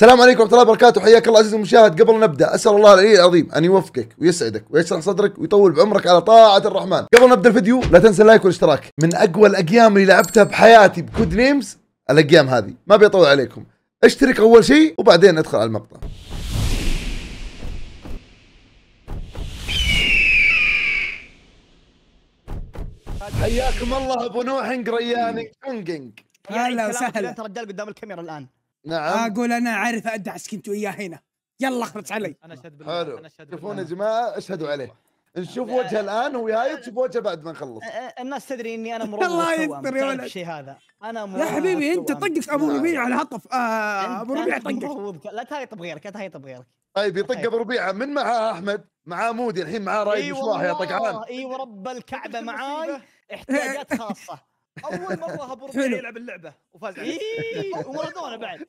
السلام عليكم ورحمة الله وبركاته حياك الله عزيزي المشاهد قبل نبدأ أسأل الله العلي العظيم أن يوفقك ويسعدك ويشرح صدرك ويطول بعمرك على طاعة الرحمن قبل نبدأ الفيديو لا تنسى اللايك والاشتراك من أقوى الأقيام اللي لعبتها بحياتي بكود نيمز الأقيام هذه ما بيطول عليكم اشترك أول شيء وبعدين ادخل على المقطع حياكم الله ابو نوح قريان كونجينج هلا وسهلا ترى رجال قدام الكاميرا الان نعم اقول انا اعرف ادعس كنت وياه هنا يلا اخرج علي انا اشهد بالله حلو انا اشهد شوفونا يا جماعه اشهدوا عليه نشوف وجهه الان وياي تشوف وجهه بعد ما نخلص الناس تدري اني انا مروان الله يستر يا ولد الشيء هذا انا مروان يا حبيبي انت طقك ابو نعم. ربيع على هطف آه، ابو ربيع طقك لا تهيطب غيرك لا تهيطب غيرك طيب يطق ابو ربيع من معاه احمد معاه مودي الحين معاه رايد مش أيوة واحد يا طقعان اي أيوة ورب الكعبه معاي احتياجات خاصه اول مره هبورت يلعب اللعبه وفاز عليه إيه. ومارادونا بعد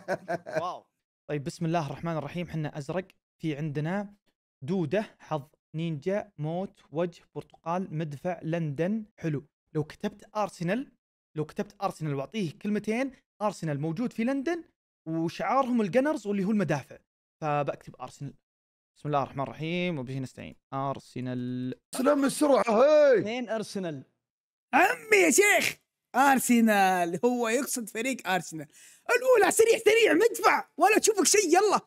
واو طيب بسم الله الرحمن الرحيم احنا ازرق في عندنا دوده حظ نينجا موت وجه برتقال مدفع لندن حلو لو كتبت ارسنال لو كتبت ارسنال واعطيه كلمتين ارسنال موجود في لندن وشعارهم الجنرز واللي هو المدافع فبكتب ارسنال بسم الله الرحمن الرحيم وبه نستعين ارسنال سلام السرعه هاي اثنين ارسنال عمي يا شيخ ارسنال هو يقصد فريق ارسنال الاولى سريع سريع مدفع ولا تشوفك شيء يلا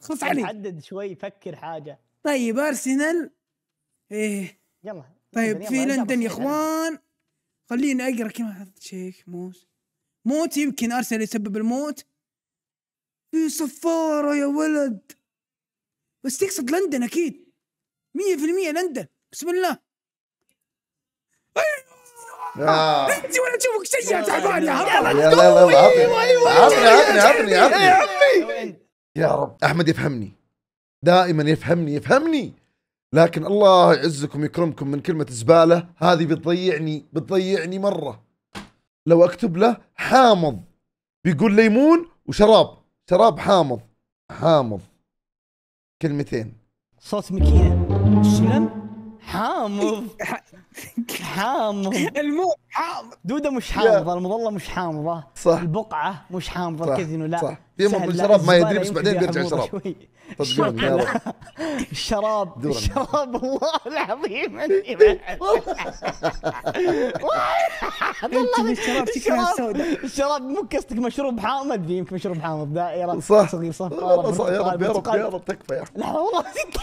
خلص علي حدد شوي فكر حاجه طيب ارسنال ايه يلا طيب في لندن يا اخوان خليني اقرا كمان شيخ موت موت يمكن ارسنال يسبب الموت في صفاره يا ولد بس تقصد لندن اكيد 100% لندن بسم الله انت ولا اشوفك شيء تعبان يا هبل يلا يلا عطني عطني عطني عطني يا عمي يا رب احمد يفهمني دائما يفهمني يفهمني لكن الله يعزكم يكرمكم من كلمه زباله هذه بتضيعني بتضيعني مره لو اكتب له حامض بيقول ليمون وشراب شراب حامض حامض كلمتين صوت مكينه الشلم حامض إيه، حامض المو حامض دوده مش حامضه المظله مش حامضه صح البقعه مش حامضه كذا لا صح يمر الشراب ما يدري بس بعدين بيرجع شراب صدقوني الشراب الشراب والله العظيم اني والله الشراب شكلها السوداء الشراب مو قصدك مشروب حامض ادري يمكن مشروب حامض دائره صغير صح يا رب يا رب يا رب تكفى يا لحظه والله انت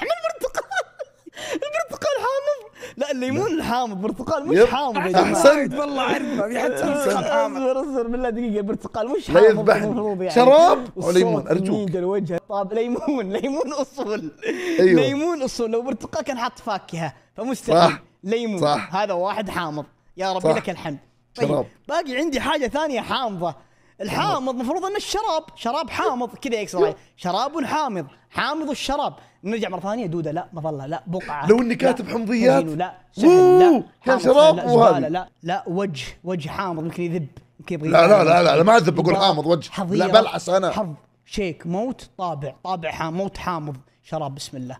البرتقال حامض لا الليمون حامض برتقال مش حامض احسنت والله اعرفه ما في حد اصبر بالله دقيقه البرتقال مش حامض لا يعني. شراب وليمون ارجوك الوجه طاب ليمون ليمون اصول ايوه ليمون اصول لو برتقال كان حاط فاكهه فمستحيل ليمون صح هذا واحد حامض يا ربي لك الحمد طيب باقي عندي حاجه ثانيه حامضه الحامض المفروض انه الشراب شراب حامض كذا راي شراب حامض حامض الشراب نرجع مره ثانيه دوده لا مظله لا بقعه لو اني كاتب حمضيات لا سهل لا شراب لا لا, لا وجه وجه حامض يمكن يذب يمكن يبغى لا لا لا لا, لا ما اذب بقول حامض وجه لا بلعس انا حظ شيك موت طابع طابع حامض موت حامض شراب بسم الله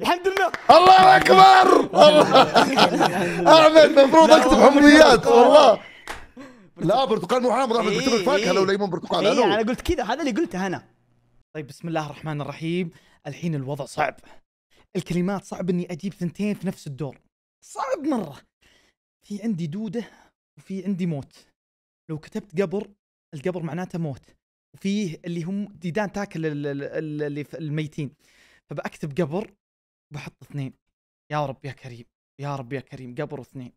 الحمد لله الله اكبر الله احمد المفروض اكتب حمضيات والله برتقال. لا برتقال مو حامض احمد برتقال إيه، فاكهه لو إيه. ليمون برتقال إيه انا قلت كذا هذا اللي قلته انا طيب بسم الله الرحمن الرحيم الحين الوضع صعب الكلمات صعب اني اجيب ثنتين في نفس الدور صعب مره في عندي دوده وفي عندي موت لو كتبت قبر القبر معناته موت وفيه اللي هم ديدان تاكل اللي الميتين فبكتب قبر بحط اثنين يا رب يا كريم يا رب يا كريم قبر اثنين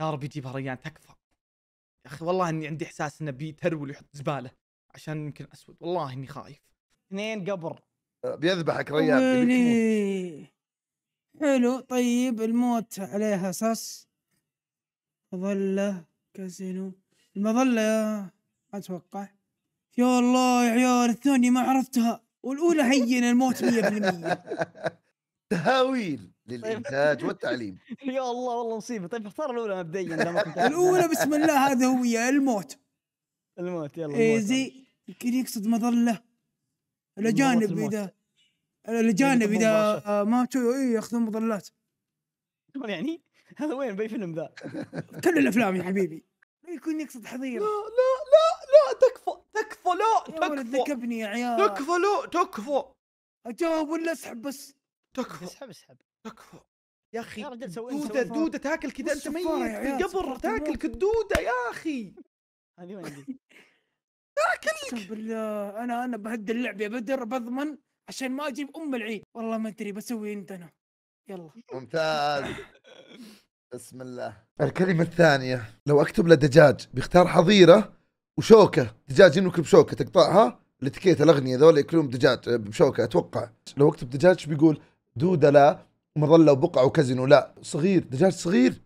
يا رب يجيبها ريان تكفى اخي والله اني عندي احساس انه بيترول ويحط زباله عشان يمكن اسود والله اني خايف اثنين قبر أه، بيذبحك ريال حلو طيب الموت عليها سس مظله كازينو المظله اتوقع يا الله يا عيال الثانية ما عرفتها والأولى هينة الموت 100% تهاويل طيب. للانتاج والتعليم يا الله والله مصيبه طيب اختار الاولى مبدئيا الاولى بسم الله هذا هو الموت الموت يلا إيه، الموت زي يمكن يقصد مظله الاجانب اذا الاجانب اذا آه، ماتوا اي ياخذون مظلات يعني هذا وين باي فيلم ذا كل الافلام يا حبيبي يكون يقصد حظيره لا لا لا لا تكفى تكفى لا تكفى ولد ذكبني يا عيال تكفى لا تكفى اجاوب ولا اسحب بس تكفى اسحب اسحب تكفى يا اخي دوده دوده تاكل كذا انت ميت في القبر تاكل كدوده يا اخي هذه وين دي؟ تاكلك اقسم بالله انا انا بهد اللعبه يا بدر بضمن عشان ما اجيب ام العيد والله ما ادري بسوي انت انا يلا ممتاز بسم الله الكلمة الثانية لو اكتب له دجاج بيختار حظيرة وشوكة دجاج ينكل بشوكة تقطعها الاتيكيت الاغنية ذولا ياكلون دجاج بشوكة اتوقع لو اكتب دجاج بيقول دودة لا مظله وبقع وكازينو لا صغير دجاج صغير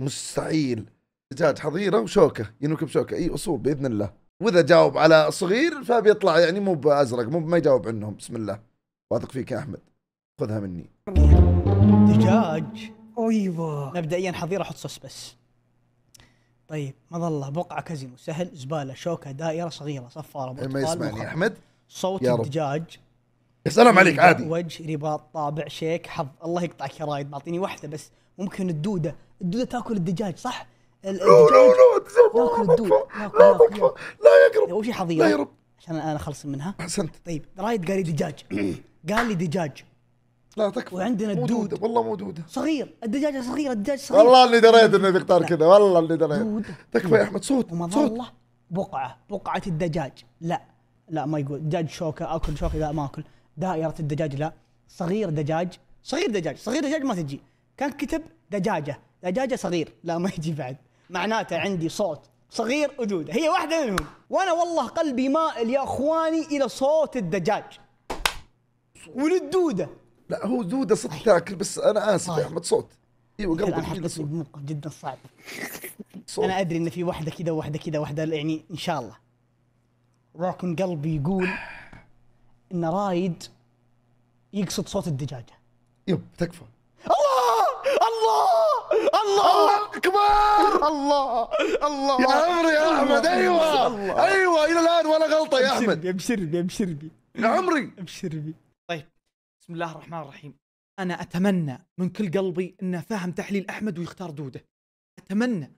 مستحيل دجاج حظيره وشوكه ينوك بشوكه اي اصول باذن الله واذا جاوب على صغير فبيطلع يعني مو بازرق مو ما يجاوب عنهم بسم الله واثق فيك يا احمد خذها مني دجاج ايوه مبدئيا حظيره احط صوص بس طيب مظله بقعه كازينو سهل زباله شوكه دائره صغيره صفاره برتقال ما يسمعني احمد صوت الدجاج يا سلام عليك عادي وجه رباط طابع شيك حظ الله يقطع رايد بعطيني واحده بس ممكن الدوده الدوده تاكل الدجاج صح؟ الدجاج لا لا لا تاكل الدوده لا تكفى لا يقرب اول شيء حظيره لا يقرب عشان انا اخلص منها احسنت طيب رايد قال لي دجاج قال لي دجاج لا تكفى وعندنا الدود والله مو دوده صغير الدجاجه صغيره الدجاج صغير والله اللي دريت انه تختار كذا والله اللي دريت تكفى يا احمد صوت صوت بقعه بقعه الدجاج لا لا ما يقول دجاج شوكه اكل شوكه لا ما اكل دائره الدجاج لا صغير دجاج صغير دجاج صغير دجاج ما تجي كان كتب دجاجه دجاجه صغير لا ما يجي بعد معناته عندي صوت صغير ودودة هي واحده منهم وانا والله قلبي مائل يا اخواني الى صوت الدجاج وللدوده لا هو دوده صدق تاكل بس انا اسف يا طيب. احمد صوت ايوه قلبي جدا صعب صوت. انا ادري ان في واحده كذا وواحده كذا واحده يعني ان شاء الله لكن قلبي يقول ان رايد يقصد صوت الدجاجه يب تكفى الله الله الله اكبر الله الله يا عمري يا احمد ايوه ايوه الى الان ولا غلطه يا احمد ابشر بي ابشر بي يا عمري ابشر بي طيب بسم الله الرحمن الرحيم انا اتمنى من كل قلبي انه فاهم تحليل احمد ويختار دوده اتمنى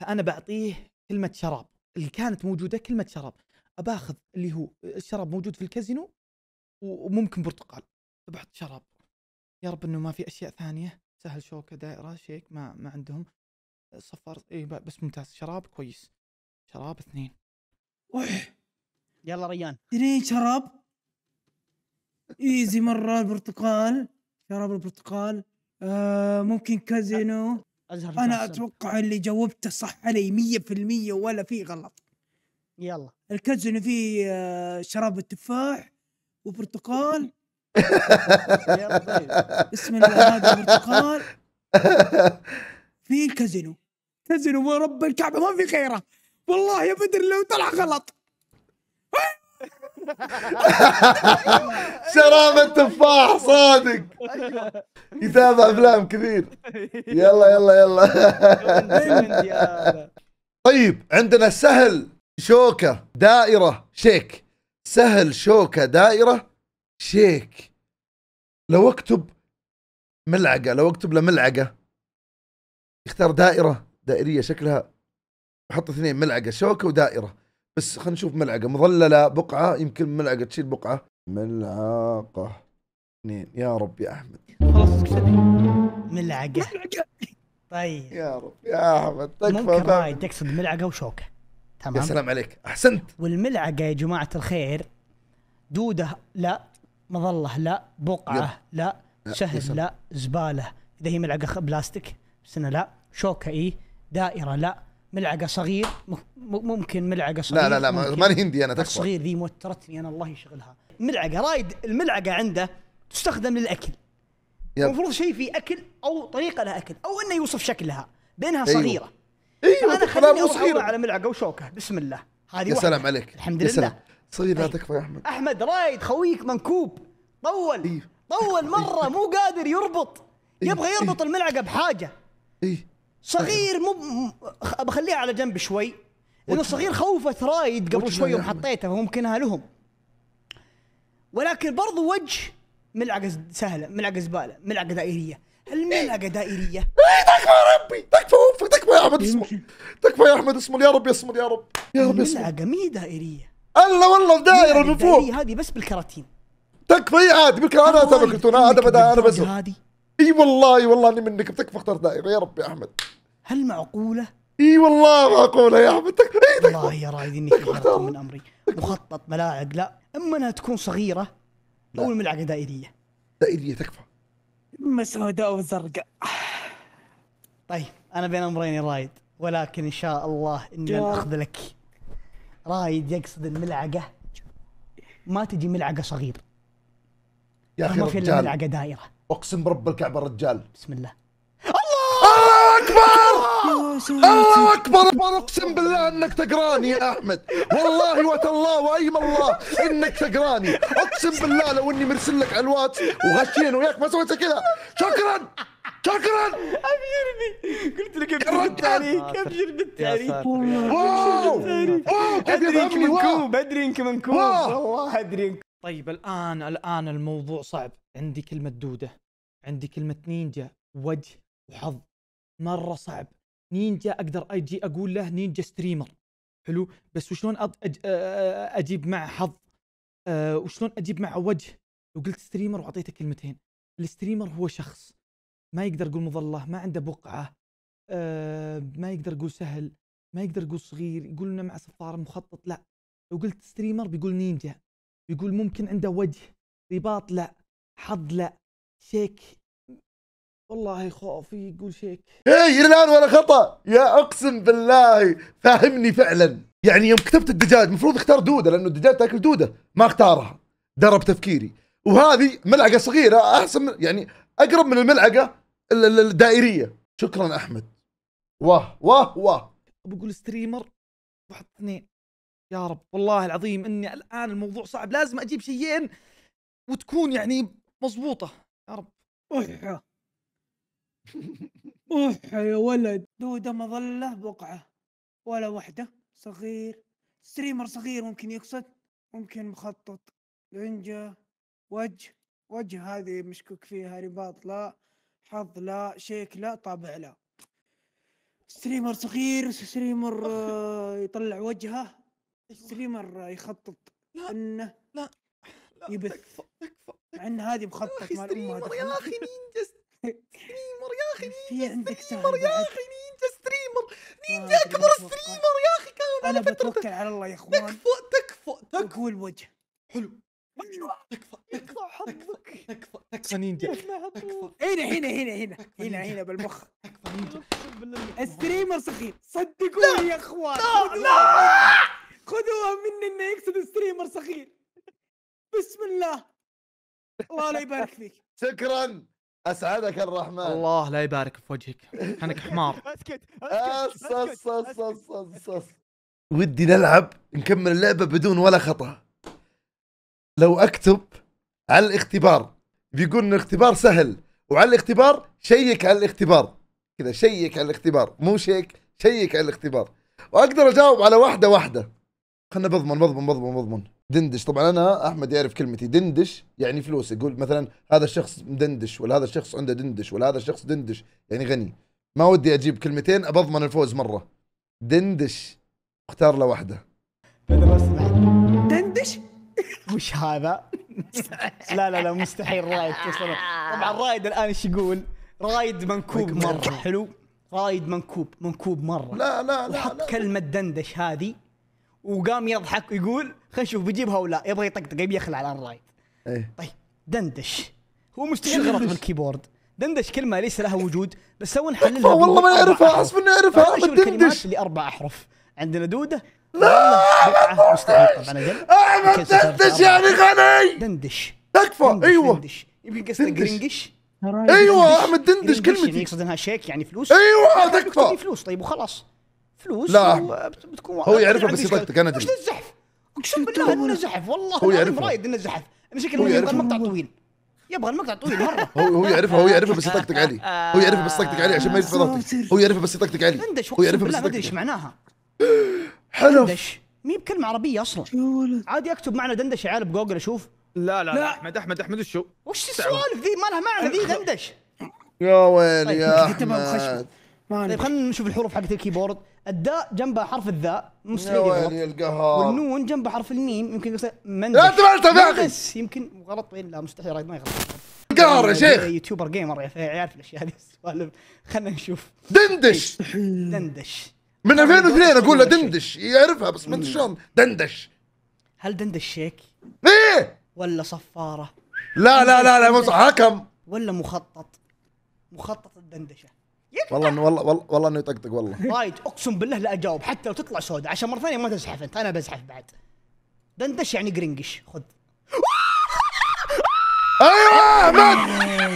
فانا بعطيه كلمه شراب اللي كانت موجوده كلمه شراب اباخذ اللي هو الشراب موجود في الكازينو وممكن برتقال فبحط شراب يا رب انه ما في اشياء ثانيه سهل شوكه دائره شيك ما ما عندهم صفر اي بس ممتاز شراب كويس شراب اثنين اوه يلا ريان اثنين شراب ايزي مره البرتقال شراب البرتقال آه ممكن كازينو أزهر انا اتوقع اللي جاوبته صح علي 100% ولا في غلط يلا الكازينو فيه آه، شراب التفاح وبرتقال طيب. بسم الله هذا برتقال في كازينو كازينو ورب الكعبه ما في خيره والله يا بدر لو طلع غلط شراب التفاح صادق يتابع افلام كثير يلا يلا يلا طيب عندنا سهل شوكه دائره شيك سهل شوكه دائره شيك لو اكتب ملعقه لو اكتب له ملعقه يختار دائره دائريه شكلها احط اثنين ملعقه شوكه ودائره بس خلينا نشوف ملعقه مظلله بقعه يمكن ملعقه تشيل بقعه ملعقه اثنين يا رب يا احمد خلاص ملعقه ملعقه طيب يا رب يا احمد تكفى ممكن تقصد ملعقه وشوكه تمام يا سلام عليك احسنت والملعقه يا جماعه الخير دوده لا مظله لا بقعه يب. لا, شهد لا زباله اذا هي ملعقه بلاستيك سنه لا شوكه اي دائره لا ملعقه صغير ممكن ملعقه صغير لا لا لا ماني هندي انا تكفى صغير ذي موترتني انا الله يشغلها ملعقه رايد الملعقه عنده تستخدم للاكل المفروض شيء في اكل او طريقه لها اكل او انه يوصف شكلها بانها أيوه. صغيره أيوه. ايوه انا خليني صغير على ملعقه وشوكه بسم الله هذه يا سلام عليك الحمد لله سلام. صغير لا طيب. تكفى يا احمد احمد رايد خويك منكوب طول إيه. طول مره مو قادر يربط إيه. يبغى يربط إيه. الملعقه بحاجه ايه صغير طيب. مو بخليها على جنب شوي لانه صغير خوفه رايد قبل شوي يوم حطيته فممكنها لهم ولكن برضو وجه ملعقه سهله ملعقه زباله ملعقه دائريه اقا إيه. دائريه إيه، تكفى يا ربي تكفى وفق تكفى يا احمد اسمه تكفى يا احمد اسمه يا رب اسمه يا رب يا رب يصمد الملقى مي دائريه الا والله دائره من فوق هذه بس بالكراتين تكفى اي عادي بالكراتين انا اتابع كرتون انا بدا انا بس هذه اي والله اي والله اني منك بتكفى اختار دائره يا رب يا احمد هل معقوله؟ اي والله معقوله يا احمد تكفى اي والله يا رايد اني كبرت من امري مخطط ملاعق لا اما انها تكون صغيره او الملعقه دائريه دائريه تكفى اما سوداء او زرقاء طيب انا بين امرين رايد ولكن ان شاء الله اني اخذ لك رايد يقصد الملعقه ما تجي ملعقه صغير يا اخي ما في الا ملعقه دائره اقسم برب الكعبه الرجال بسم الله اكبر الله اكبر اقسم بالله انك تقراني يا احمد والله وتالله وايم الله انك تقراني اقسم بالله لو اني مرسل لك على الواتس وغشين وياك ما سويت كذا شكرا شكرا ابيرني قلت لك ابيرني التاريخ ابيرني التاريخ واو واو ادري منكوب ادري منكوب والله ادري طيب الان الان الموضوع صعب عندي كلمه دوده عندي كلمه نينجا وجه وحظ مره صعب نينجا اقدر اجي اقول له نينجا ستريمر حلو بس وشلون أج... أج... اجيب مع حظ أه وشلون اجيب مع وجه لو قلت ستريمر واعطيته كلمتين الستريمر هو شخص ما يقدر يقول مظله ما عنده بقعه أه ما يقدر يقول سهل ما يقدر يقول صغير يقول لنا مع صفار مخطط لا لو قلت ستريمر بيقول نينجا بيقول ممكن عنده وجه رباط لا حظ لا شيك والله خوفي يقول شيك اي الان ولا خطا يا اقسم بالله فاهمني فعلا يعني يوم كتبت الدجاج المفروض اختار دوده لانه الدجاج تاكل دوده ما اختارها درب تفكيري وهذه ملعقه صغيره احسن من يعني اقرب من الملعقه الدائريه شكرا احمد واه واه واه بقول ستريمر واحد اثنين يا رب والله العظيم اني الان الموضوع صعب لازم اجيب شيئين وتكون يعني مضبوطه يا رب أوه. اوح يا ولد دوده مظله بقعه ولا واحده صغير ستريمر صغير ممكن يقصد ممكن مخطط رنجة وجه وجه هذه مشكوك فيها رباط لا حظ لا شيك لا طابع لا ستريمر صغير ستريمر آه، يطلع وجهه أيوه. ستريمر آه، يخطط لا انه لا, لا يبث تكفى تكفى مع ان هذه مخطط مال امها يا اخي نينجا ستريمر يا اخي نينجا عندك ستريمر يا اخي نينجا ستريمر نينجا اكبر ستريمر يا اخي كان انا بتوكل على الله يا اخوان تكفى تكفى تكفى الوجه حلو تكفى تكفى تكفى تكفى نينجا هنا هنا هنا هنا هنا هنا بالمخ تكفى نينجا ستريمر سخيف صدقوني يا اخوان لا خذوها مني انه يقصد ستريمر سخيف بسم الله الله لا يبارك فيك شكرا اسعدك الرحمن الله لا يبارك في وجهك كانك حمار اسكت ودي نلعب نكمل اللعبه بدون ولا خطا لو اكتب على الاختبار بيقول ان الاختبار سهل وعلى الاختبار شيك على الاختبار كذا شيك على الاختبار مو شيك شيك على الاختبار واقدر اجاوب على واحده واحده خلنا بضمن بضمن بضمن بضمن دندش طبعا انا احمد يعرف كلمتي دندش يعني فلوس يقول مثلا هذا الشخص مدندش ولا هذا الشخص عنده دندش ولا هذا الشخص دندش يعني غني ما ودي اجيب كلمتين بضمن الفوز مره دندش اختار له واحده دندش وش هذا؟ لا لا لا مستحيل رايد توصل طبعا رايد الان ايش يقول؟ رايد منكوب مره حلو رايد منكوب منكوب مره لا لا لا لا. كلمه دندش هذه وقام يضحك ويقول خلينا نشوف بيجيبها ولا يبغى يطقطق يبي يخلع على رايت ايه طيب دندش هو مستحيل غلط بالكيبورد دندش كلمه ليس لها وجود بس سوى نحللها والله ما يعرفها حسب اني اعرفها دندش اللي اربع احرف عندنا دوده لا مستحيل طبعا اعمل دندش يعني غني دندش تكفى ايوه يمكن قصده جرينجش ايوه احمد دندش كلمتي يعني يقصد انها شيك يعني فلوس ايوه تكفى فلوس طيب وخلاص فلوس لا بتكون هو يعرفها بس يطقطق انا ادري الزحف اقسم بالله انه زحف والله هو يعرفها رايد انه زحف المشكله انه يبغى المقطع طويل يبغى المقطع طويل مره هو يعرفها هو يعرفها بس يطقطق علي هو يعرفها بس يطقطق علي عشان ما يفضل هو يعرفها بس يطقطق علي هو يعرفها بس ما ايش معناها حلف مي بكلمه عربيه اصلا عادي اكتب معنى دندش يا عيال بجوجل اشوف لا لا لا احمد احمد احمد وشو وش السوالف ذي ما لها معنى ذي دندش يا ويلي طيب. يا احمد ما طيب خلينا نشوف الحروف حقت الكيبورد الداء جنبها حرف الذاء مستحيل يلقاها والنون جنبها حرف الميم يمكن مندش لا انت ما بس يمكن غلط إيه، لا مستحيل ما يغلط قهر يا شيخ يوتيوبر جيمر يا أخي، يعرف الاشياء هذه السوالف خلينا نشوف دندش دندش من 2002 اقول له دندش يعرفها بس ما ادري شلون دندش هل دندش شيك ايه ولا صفاره لا لا لا لا مو صح، حكم ولا مخطط مخطط الدندشه والله انه والله, والله انه يطقطق والله وايد اقسم بالله لا اجاوب حتى لو تطلع سوداء عشان مره ثانيه ما تزحف انت انا بزحف بعد دندش يعني قرنقش خذ ايوه احمد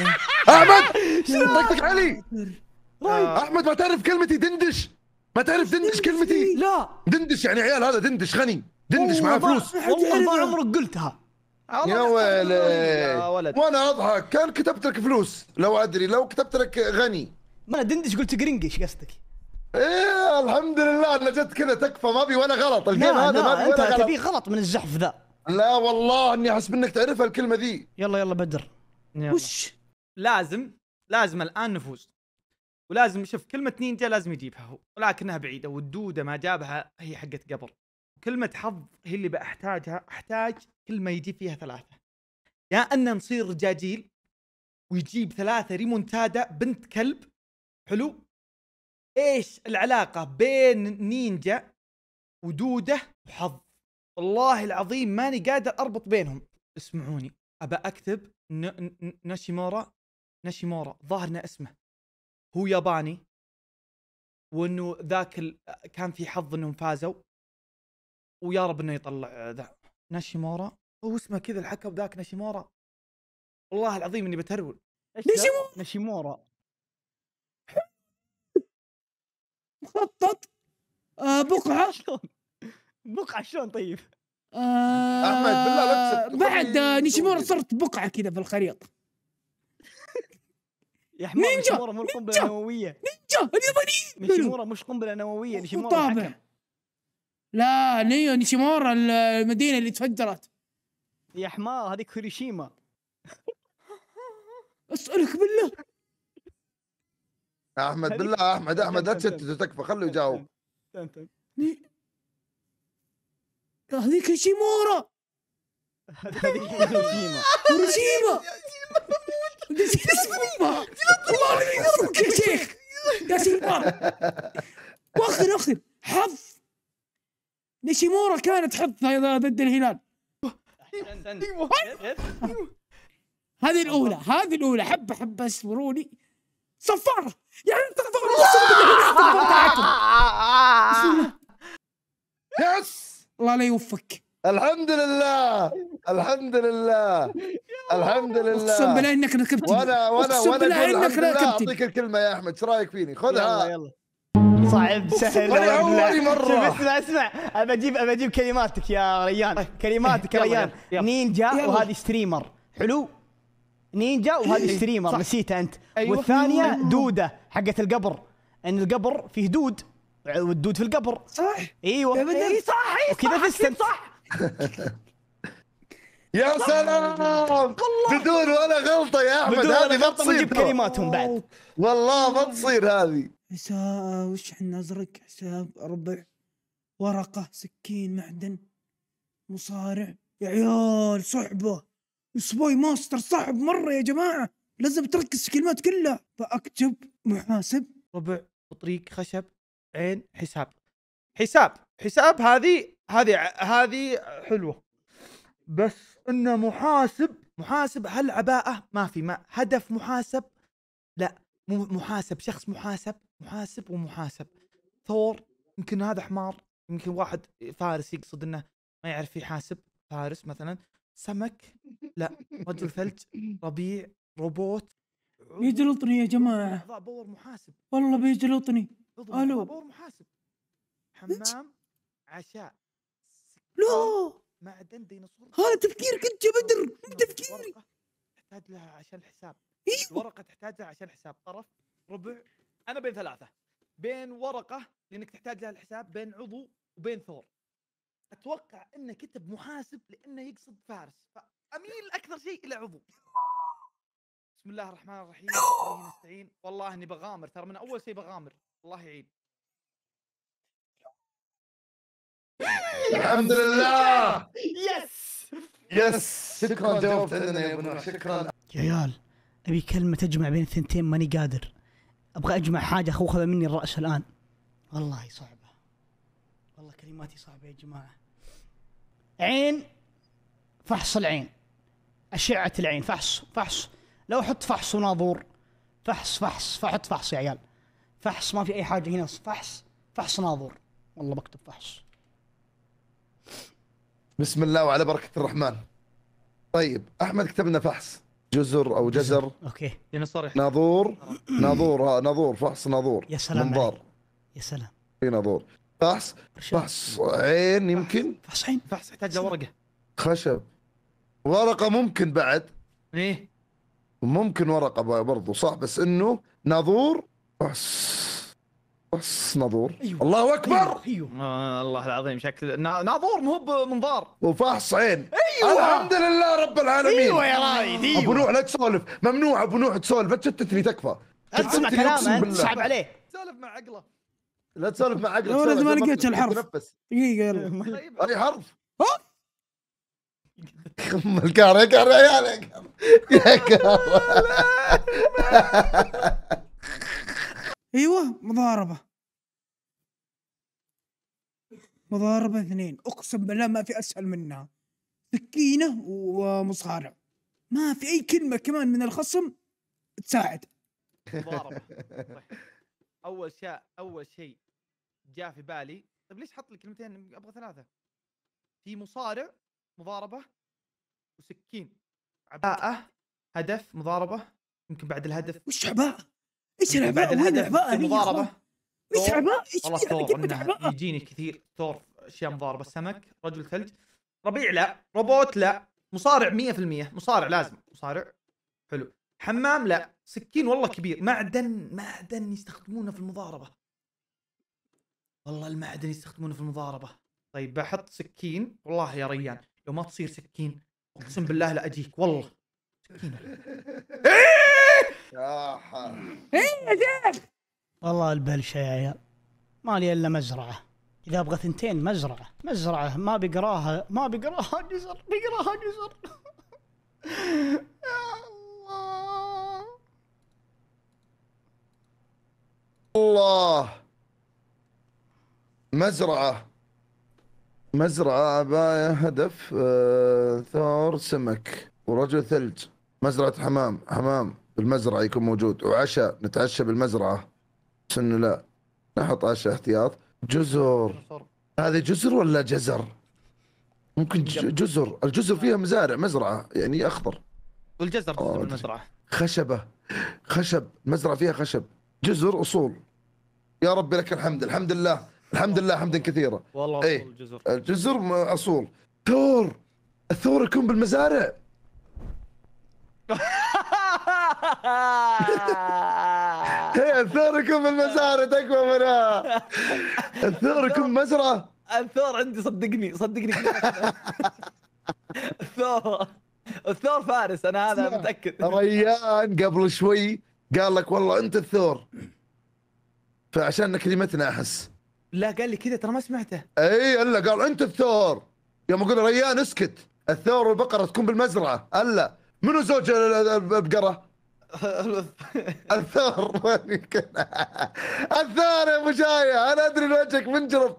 احمد طقطق علي احمد ما تعرف كلمتي دندش ما تعرف دندش كلمتي لا دندش يعني عيال هذا دندش غني دندش معاه فلوس والله ما عمرك قلتها يا ويلي وانا اضحك كان كتبت لك فلوس لو ادري لو كتبت لك غني ما انا دندش قلت قرنقش قصدك ايه الحمد لله ان جت كذا تكفى ما بي ولا غلط الجيم هذا ما بي ولا غلط في غلط من الزحف ذا لا والله اني احسب انك تعرفها الكلمه ذي يلا يلا بدر يلا. وش لازم لازم الان نفوز ولازم شوف كلمه نينجا لازم يجيبها هو ولكنها بعيده والدوده ما جابها هي حقت قبل كلمه حظ هي اللي بحتاجها احتاج كلمه يجيب فيها ثلاثه يا ان نصير رجاجيل ويجيب ثلاثه ريمونتادا بنت كلب حلو ايش العلاقه بين نينجا ودوده وحظ والله العظيم ماني قادر اربط بينهم اسمعوني ابى اكتب ناشيمورا ناشيمورا ظاهرنا اسمه هو ياباني وانه ذاك ال... كان في حظ انهم فازوا ويا رب انه يطلع ذا ناشيمورا هو اسمه كذا الحكم ذاك ناشيمورا والله العظيم اني بتهرول ناشيمورا تخطط آه، بقعه بقعه شلون طيب؟ آه احمد بالله لا بعد نيشيمورا صرت بقعه كذا في الخريطه يا حمار نينجا نيشيمورا مو القنبله النوويه نينجا اليابانيين نيشيمورا مش قنبله نوويه نيشيمورا طابع لا نيو نيشيمورا المدينه اللي تفجرت يا حمار هذيك هيروشيما اسالك بالله احمد بالله احمد احمد لا تشتت تكفى خليه يجاوب هذيك شيمورا هذيك هيروشيما هيروشيما نسيت اسمه يا شيخ يا شيمورا واخر اخر حظ نشيمورا كانت حظ ضد الهلال هذه الاولى هذه الاولى حبه حبه اصبروني صفاره يعني انت يعني يس الله لا يوفقك الحمد لله الحمد لله الحمد لله اقسم بالله انك ركبتني وانا وانا وانا انك ركبتني اعطيك الكلمه يا احمد ايش رايك فيني خذها يلا صعب سهل ولا مره اسمع اسمع ابى اجيب ابى اجيب كلماتك يا ريان طيب، كلماتك يا ريان نينجا وهذه ستريمر حلو نينجا وهذه إيه، ستريمر نسيته انت أيوة. والثانيه دوده حقت القبر ان القبر فيه دود والدود في القبر صح ايوه اي صح اي في صح, صح. يا سلام بدون ولا غلطه يا احمد هذه ما تصير كلماتهم بعد والله ما تصير هذه حساب وش احنا ازرق حساب ربع ورقه سكين معدن مصارع يا عيال صحبه سبوي ماستر صعب مره يا جماعه لازم تركز في الكلمات كلها فاكتب محاسب ربع بطريق خشب عين حساب حساب حساب هذه هذه هذه حلوه بس ان محاسب محاسب هل عباءه ما في ما هدف محاسب لا محاسب شخص محاسب محاسب ومحاسب ثور يمكن هذا حمار يمكن واحد فارس يقصد انه ما يعرف يحاسب فارس مثلا سمك لا رجل ثلج ربيع روبوت بيجلطني يا جماعه بور محاسب والله بيجلطني الو بور محاسب حمام عشاء لا معدن ديناصور هذا تفكيرك انت يا بدر مو تفكيري تحتاج لها عشان الحساب ايوه ورقه تحتاجها عشان الحساب طرف ربع انا بين ثلاثه بين ورقه لانك تحتاج لها الحساب بين عضو وبين ثور اتوقع انه كتب محاسب لانه يقصد فارس فاميل اكثر شيء الى عضو بسم الله الرحمن الرحيم نستعين والله اني بغامر ترى من اول شيء بغامر الله يعين الحمد لله يس يس شكرا جاوبت عندنا يا ابو شكرا يا عيال ابي كلمه تجمع بين الثنتين ماني قادر ابغى اجمع حاجه اخوها مني الراس الان والله صعبه والله كلماتي صعبه يا جماعه عين فحص العين أشعة العين فحص فحص لو حط فحص وناظور فحص فحص فحط فحص يا عيال فحص ما في أي حاجة هنا فحص فحص ناظور والله بكتب فحص بسم الله وعلى بركة الرحمن طيب أحمد كتبنا فحص جزر أو جزر أوكي ديناصور يعني صريح ناظور ناظور ناظور فحص ناظور يا سلام منظار يا سلام في ناظور فحص فحص عين يمكن فحص عين فحص يحتاج ورقه خشب ورقه ممكن بعد ايه ممكن ورقه برضو صح بس انه ناظور فحص فحص ناظور أيوه. الله اكبر ايوه, أيوه. آه الله العظيم شكل ناظور مو بمنظار وفحص عين ايوه الحمد لله رب العالمين ايوه يا رايد ايوه ابو نوح لا تسولف ممنوع ابو نوح تسولف لا تشتتني تكفى اسمع كلامه صعب عليه سولف مع عقله لا تسولف مع عقلك انا ما لقيت الحرف دقيقه يلا طيب. طيب. اي حرف خم الكار يا كار يا كار يا ايوه مضاربه مضاربه اثنين اقسم بالله ما في اسهل منها سكينه ومصارع ما في اي كلمه كمان من الخصم تساعد مضاربه اول شيء اول شيء جاء في بالي طيب ليش حط لي كلمتين ابغى ثلاثه في مصارع مضاربه وسكين عباءه آه. هدف مضاربه يمكن بعد الهدف وش عباءه؟ ايش العباءه؟ وين العباءه مضاربه ايش عباءه؟ ايش والله يجيني كثير ثور اشياء مضاربه سمك رجل ثلج ربيع لا روبوت لا مصارع 100% مصارع لازم مصارع حلو حمام لا سكين والله كبير معدن معدن يستخدمونه في المضاربه والله المعدن يستخدمونه في المضاربه طيب بحط سكين والله يا ريان لو ما تصير سكين اقسم بالله لا اجيك والله سكين والله البلشه يا عيال مالي الا مزرعه اذا ابغى ثنتين مزرعه مزرعه ما بقراها ما بقراها جزر بقراها جزر الله مزرعة مزرعة عباية هدف آه ثور سمك ورجل ثلج مزرعة حمام حمام بالمزرعة يكون موجود وعشاء نتعشى بالمزرعة بس انه لا نحط عشاء احتياط جزر هذه جزر ولا جزر؟ ممكن جزر الجزر فيها مزارع مزرعة يعني أخضر والجزر تخدم آه، المزرعه خشبه خشب مزرعه فيها خشب جزر اصول يا ربي لك الحمد الحمد لله الحمد لله حمدا كثيرا والله ايه الجزر الجزر اصول ثور الثور يكون بالمزارع هي إيه، الثور يكون بالمزارع تكفى منها الثور يكون مزرعه الثور عندي صدقني صدقني الثور الثور فارس انا هذا متاكد ريان قبل شوي قال لك والله انت الثور فعشان كلمتنا احس لا قال لي كذا ترى ما سمعته اي الا قال انت الثور يوم اقول ريان اسكت الثور والبقره تكون بالمزرعه الا منو زوج البقره؟ الثور الثور يا ابو انا ادري وجهك منجرف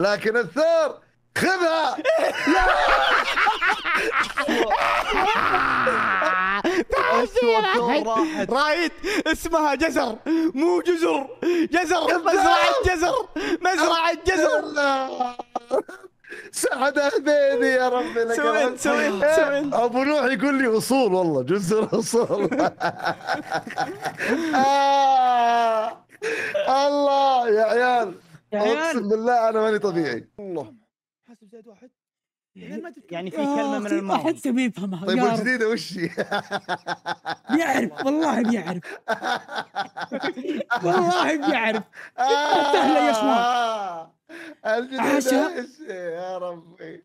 لكن الثور خذها رايت اسمها جزر مو جزر جزر مزرعة جزر مزرعة جزر سعد حبيبي يا ربي لك سوين سوين سوين ابو نوح يقول لي اصول والله جزر اصول آه. الله يا عيال اقسم بالله انا ماني طبيعي الله حاسب زائد واحد يعني, ما يعني في كلمه من الماضي حتى بيفهمها طيب والجديده وش هي؟ بيعرف والله بيعرف والله بيعرف سهله يا اخوان الجديده وش يا ربي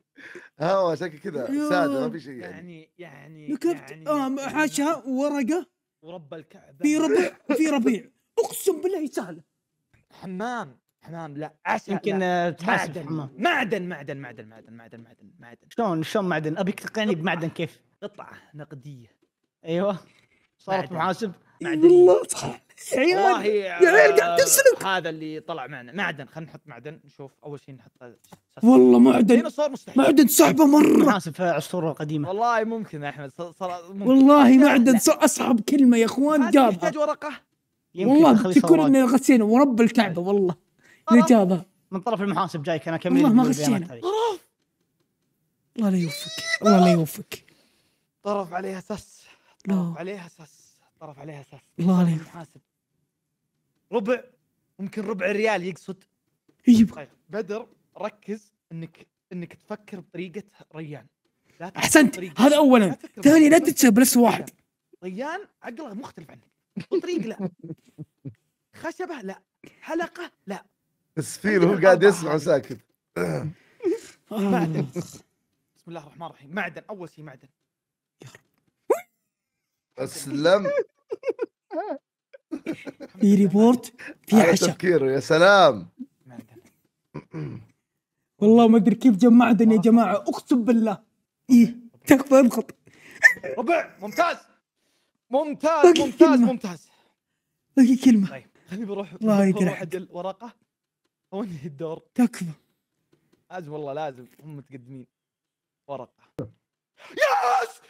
هوا شكل كذا ساده ما في شيء يعني يعني ركبت يعني حاشها يعني آه، ورقه ورب الكعبه في ربيع في ربيع اقسم بالله سهله حمام حمام لا عسل يمكن آه، تحاسب معدن. حمام معدن معدن معدن معدن معدن معدن معدن شلون شلون معدن ابيك تقنعني بمعدن كيف؟ قطعه نقديه ايوه صارت محاسب معدن والله صح يا آه، عيال قاعد تسلك هذا اللي طلع معنا معدن خلينا نحط معدن نشوف اول شيء نحط والله معدن ديناصور مستحيل معدن صعبه مره محاسب العصور القديمه والله ممكن يا احمد صار ممكن. والله معدن اصعب كلمه يا اخوان جابها تحتاج ورقه والله تكون غسينا ورب الكعبه أيوة. والله الاجابه من طرف المحاسب جايك انا كمل والله ما غشينا الله لا يوفق الله لا يوفق طرف عليها ساس طرف عليها ساس طرف عليها ساس الله لا يوفق ربع ممكن ربع ريال يقصد يجيب طيب، بدر ركز انك انك تفكر بطريقه ريان احسنت هذا اولا ثاني لا تتشبه بنفس واحد ريان عقله مختلف عنك طريق لا خشبه لا حلقه لا فيل هو قاعد يسمع ساكت معدن بسم الله الرحمن الرحيم معدن اول شيء معدن اسلم في ريبورت في عشاء تفكيره يا سلام معدن والله ما ادري كيف جمع معدن يا جماعه اقسم بالله ايه تكفى اضغط ربع ممتاز ممتاز ممتاز ممتاز باقي كلمه طيب خليني بروح الله يقرا الورقه هو انهي الدور تكفى لازم والله لازم هم متقدمين ورقه ياس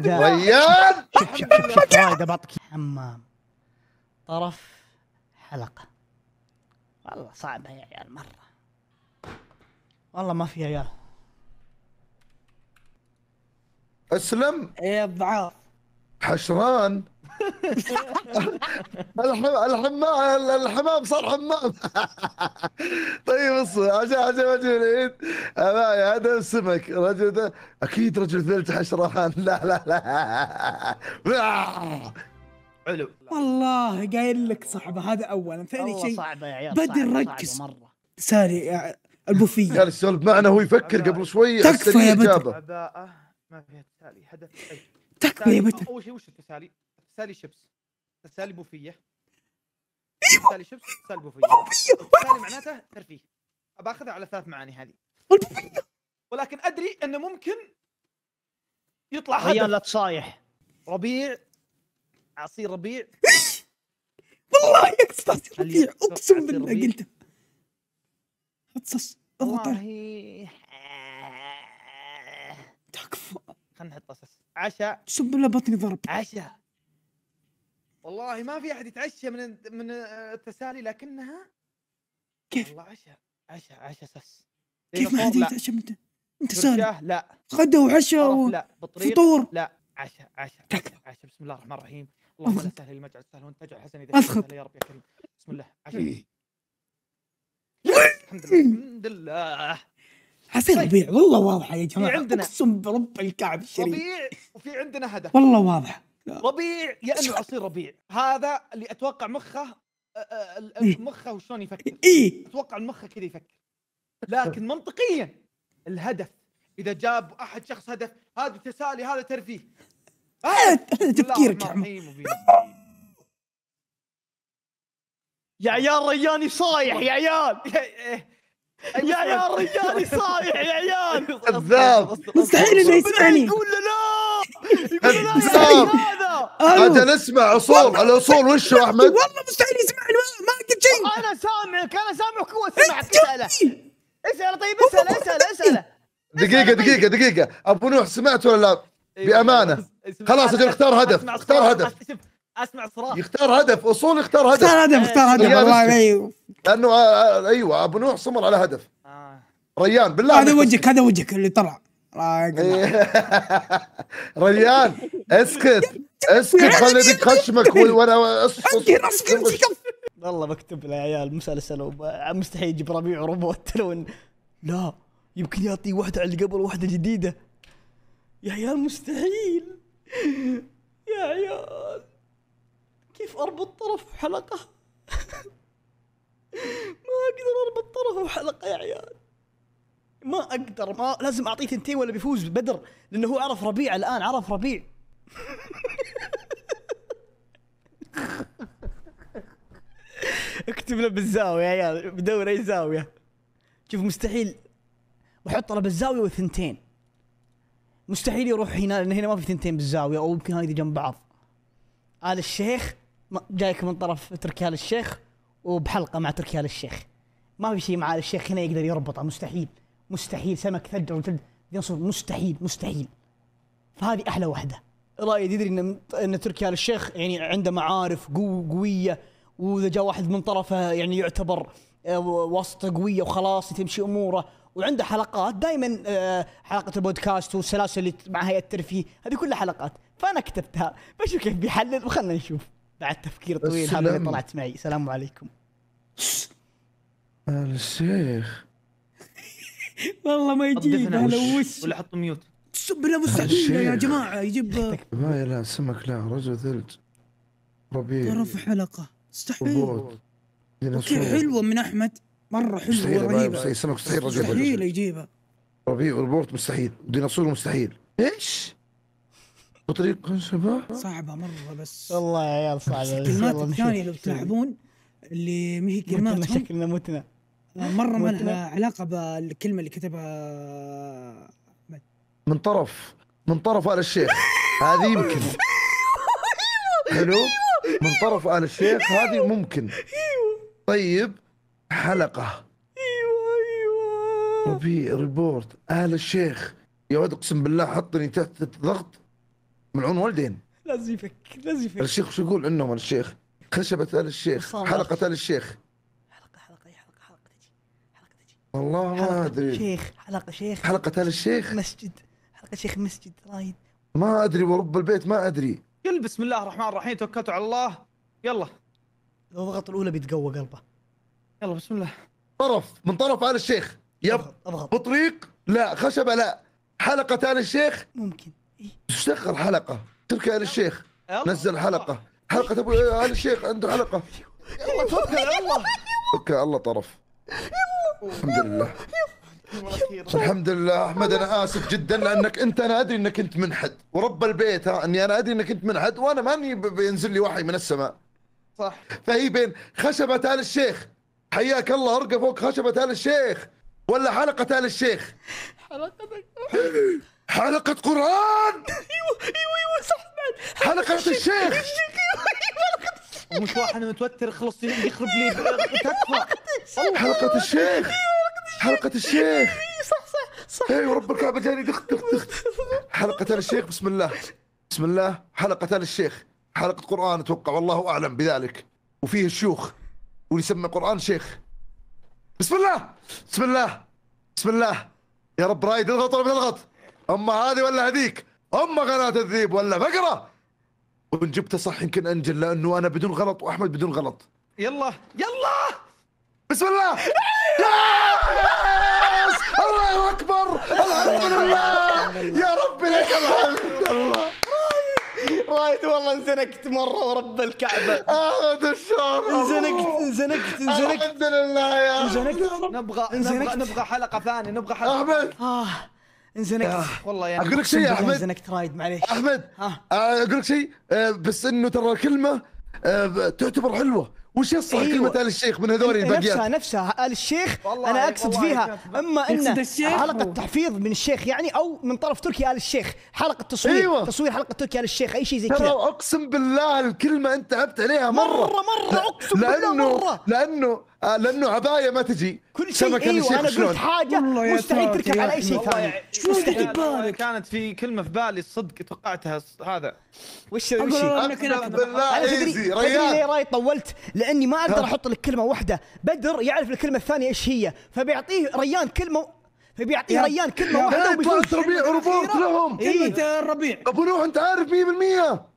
ريان فايده حمام طرف حلقه والله صعبه يا عيال مره والله ما في عيال اسلم يا إيه، بعض حشران الحمام الحمام صار حمام طيب بص عشان عشان ما العيد هذا السمك رجل ده اكيد رجل ثلج حشران لا لا لا حلو والله قايل لك صعبة هذا اولا ثاني شيء صعبة يا عيال مرة ساري البوفيه قال السؤال معنا هو يفكر قبل شوي تكفى يا بدر آه، ما فيها تالي هدف تكذبتك اول شيء وش التسالي؟ التسالي شيبس التسالي بوفيه ايوه تسالي شيبس التسالي بوفيه بوفيه معناته ترفيه باخذها على ثلاث معاني هذه ولكن ادري انه ممكن يطلع هذا ريال لا تصايح ربيع عصير ربيع والله يا عصير ربيع اقسم بالله قلت اتصص والله تكفى خلينا نحط اساس عشاء سب الله بطني ضرب عشاء والله ما في احد يتعشى من من التسالي لكنها كيف؟ والله عشاء عشاء عشاء سس كيف ما حد يتعشى من التسالي؟ لا غدا وعشاء و... لا بطريق فطور لا عشاء عشاء عشاء بسم الله الرحمن الرحيم اللهم لا سهل المجعد سهل وانت تجعل حسن اذا أفخذ. يا رب يا كريم بسم الله عشاء إيه. الحمد لله الحمد لله حسين طيب. ربيع والله واضحه يا جماعه اقسم برب الكعب الشريف ربيع وفي عندنا هدف والله واضح ربيع يا انه عصير ربيع هذا اللي اتوقع مخه آه، آه، إيه. مخه وشلون يفكر اي اتوقع المخ كذا يفكر لكن منطقيا الهدف اذا جاب احد شخص هدف هذا تسالي هذا ترفيه آه، هذا تفكيرك يا عيال رياني صايح يا عيال يا عيال رياني صايح يا عيال كذاب مستحيل انه يسمعني يقول له لا هذا هذا اسمع اصول الاصول يا احمد والله مستحيل يسمعني ما قلت شيء انا سامعك انا سامعك هو إيه، سمعك اساله اساله طيب اساله اساله اساله إيه. دقيقة طيب. دقيقة دقيقة ابو نوح سمعت ولا لا؟ إيه، بامانة خلاص اجل اختار هدف اختار هدف اسمع صراحة يختار هدف اصول يختار هدف اختار هدف اختار هدف والله لانه آه، آه، ايوه ابو نوح صمر على هدف آه. ريان بالله هذا وجهك هذا وجهك اللي طلع إيه. ريان اسكت اسكت يعني خلي ذيك خشمك وانا اسكت والله بكتب له يا عيال مسلسل مستحيل يجيب ربيع وروبوت لو لا يمكن يعطي واحده على اللي قبل واحده جديده يا عيال مستحيل يا عيال كيف اربط طرف وحلقه ما اقدر اربط طرف وحلقه يا عيال ما اقدر ما لازم اعطيه ثنتين ولا بيفوز بدر لانه هو عرف ربيع الان عرف ربيع اكتب له بالزاويه يا عيال بدور اي زاويه شوف مستحيل بحط له بالزاويه وثنتين مستحيل يروح هنا لان هنا ما في ثنتين بالزاويه او يمكن هذه جنب بعض ال الشيخ جايك من طرف تركي ال الشيخ وبحلقه مع تركي ال الشيخ ما في شيء مع ال الشيخ هنا يقدر يربطه مستحيل مستحيل سمك ثلج او ينصر مستحيل مستحيل فهذه احلى واحده رايد يدري ان ان تركي ال الشيخ يعني عنده معارف قو قويه واذا جاء واحد من طرفه يعني يعتبر واسطه قويه وخلاص تمشي اموره وعنده حلقات دائما حلقه البودكاست والسلاسل اللي مع هيئه الترفيه هذه كلها حلقات فانا كتبتها بشوف كيف بيحلل وخلنا نشوف بعد تفكير طويل هذا طلعت معي السلام عليكم الشيخ والله ما يجيب هلا وش ولا حط ميوت له مستحيل يا جماعه يجيب ما لا سمك لا رجل ثلج ربيع طرف حلقه مستحيل اوكي حلوه من احمد مره حلوه رهيبه مستحيل سمك مستحيل رجل مستحيل يجيبها ربيع والبورت مستحيل ديناصور مستحيل ايش؟ بطريقه شباب صعبه مره بس والله يا عيال صعبه الكلمات الثانيه لو تلاحظون اللي ما هي كلمات شكلنا متنا مره ما لها علاقه بالكلمه اللي كتبها من, من طرف من طرف ال الشيخ هذه يمكن حلو من طرف ال الشيخ هذه إيوه. ممكن إيوه. طيب حلقه ايوه ايوه ريبورت ال الشيخ يا ولد اقسم بالله حطني تحت ضغط ملعون والدين لازم يفك لازم يفك الشيخ شو يقول عنهم الشيخ خشبة آل الشيخ حلقة آل الشيخ والله ما ادري شيخ حلقه شيخ حلقه ال الشيخ مسجد حلقه شيخ مسجد رايد ما ادري ورب البيت ما ادري قل بسم الله الرحمن الرحيم توكلت على الله يلا لو ضغط الاولى بيتقوى قلبه يلا بسم الله طرف من طرف ال الشيخ يب اضغط بطريق لا خشبه لا حلقه ال الشيخ ممكن ايه سخر حلقه ترك ال الشيخ نزل حلقه حلقه ابو ال الشيخ عنده حلقه يلا توكل على الله توكل على الله طرف الحمد لله الحمد لله احمد انا اسف جدا لانك انت انا ادري انك انت منحد ورب البيت ها اني يعني انا ادري انك انت منحد وانا ماني بينزل لي وحي من السماء صح فهي بين خشبه ال الشيخ حياك الله ارقى فوق خشبه ال الشيخ ولا حلقه ال الشيخ حلقه حلقه قران ايوه ايوه ايوه صح أيوة،, ايوه حلقه الشيخ مش واحد متوتر خلص يخرب لي تكفى حلقة الشيخ حلقة الشيخ صح صح صح اي ورب الكعبة جاني دخت دخت دخت حلقة الشيخ بسم الله بسم الله حلقة الشيخ حلقة قرآن أتوقع والله أعلم بذلك وفيه الشيوخ واللي يسمى قرآن شيخ بسم الله بسم الله بسم الله يا رب رايد اضغط ولا تضغط اما هذه ولا هذيك اما قناة الذيب ولا فقرة وان جبته صح يمكن انجل لانه انا بدون غلط واحمد بدون غلط يلا يلا بسم الله ياس الله اكبر الحمد لله يا ربي لك الحمد الله رايد والله انزنقت مره ورب الكعبه اخذ الشهر انزنقت انزنقت انزنقت الحمد لله يا انزنقت نبغى نبغى نبغى حلقه ثانيه نبغى حلقه احمد اه انزنقت والله يعني اقول لك شيء يا احمد انزنقت رايد معليش احمد آه، اقول لك شيء آه، بس انه ترى الكلمه آه، تعتبر حلوه وش يصلح أيوة. كلمة آل الشيخ من هذول الباقيات نفسها نفسها آل الشيخ أنا أقصد فيها إما أن حلقة تحفيظ من الشيخ يعني أو من طرف تركي آل الشيخ حلقة تصوير أيوة. تصوير حلقة تركي آل الشيخ أي شيء زي كذا أقسم بالله الكلمة أنت عبت عليها مرة مرة مرة أقسم لأنه بالله مرة لأنه آه، لانه عبايه ما تجي كل شيء ايوه انا قلت حاجه مستحيل تركب على اي شيء ثاني مستحيل كانت في كلمه في بالي الصدق توقعتها هذا وش وش إيه، انا تدري ليه راي طولت لاني ما اقدر احط لك كلمه واحده بدر يعرف الكلمه الثانيه ايش هي فبيعطيه ريان كلمه فبيعطيه ريان كلمه واحده وبيفوز ربيع ربوت لهم كلمه الربيع ابو نوح انت عارف 100%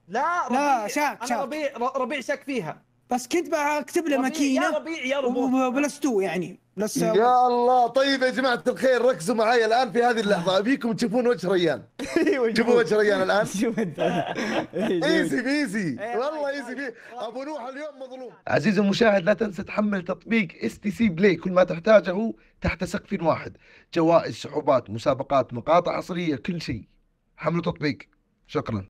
لا لا شاك انا ربيع ربيع شاك فيها بس كنت بكتب له ماكينه يا ربيع يا ربيع بلس 2 يعني بلس يا الله طيب يا جماعه الخير ركزوا معي الان في هذه اللحظه ابيكم تشوفون وجه ريان أيوة، شوفوا وجه ريان الان ايزي بيزي والله ايزي بيزي ابو نوح اليوم مظلوم عزيزي المشاهد لا تنسى تحمل تطبيق اس تي سي بلاي كل ما تحتاجه تحت سقف واحد جوائز سحوبات مسابقات مقاطع عصريه كل شيء حملوا تطبيق شكرا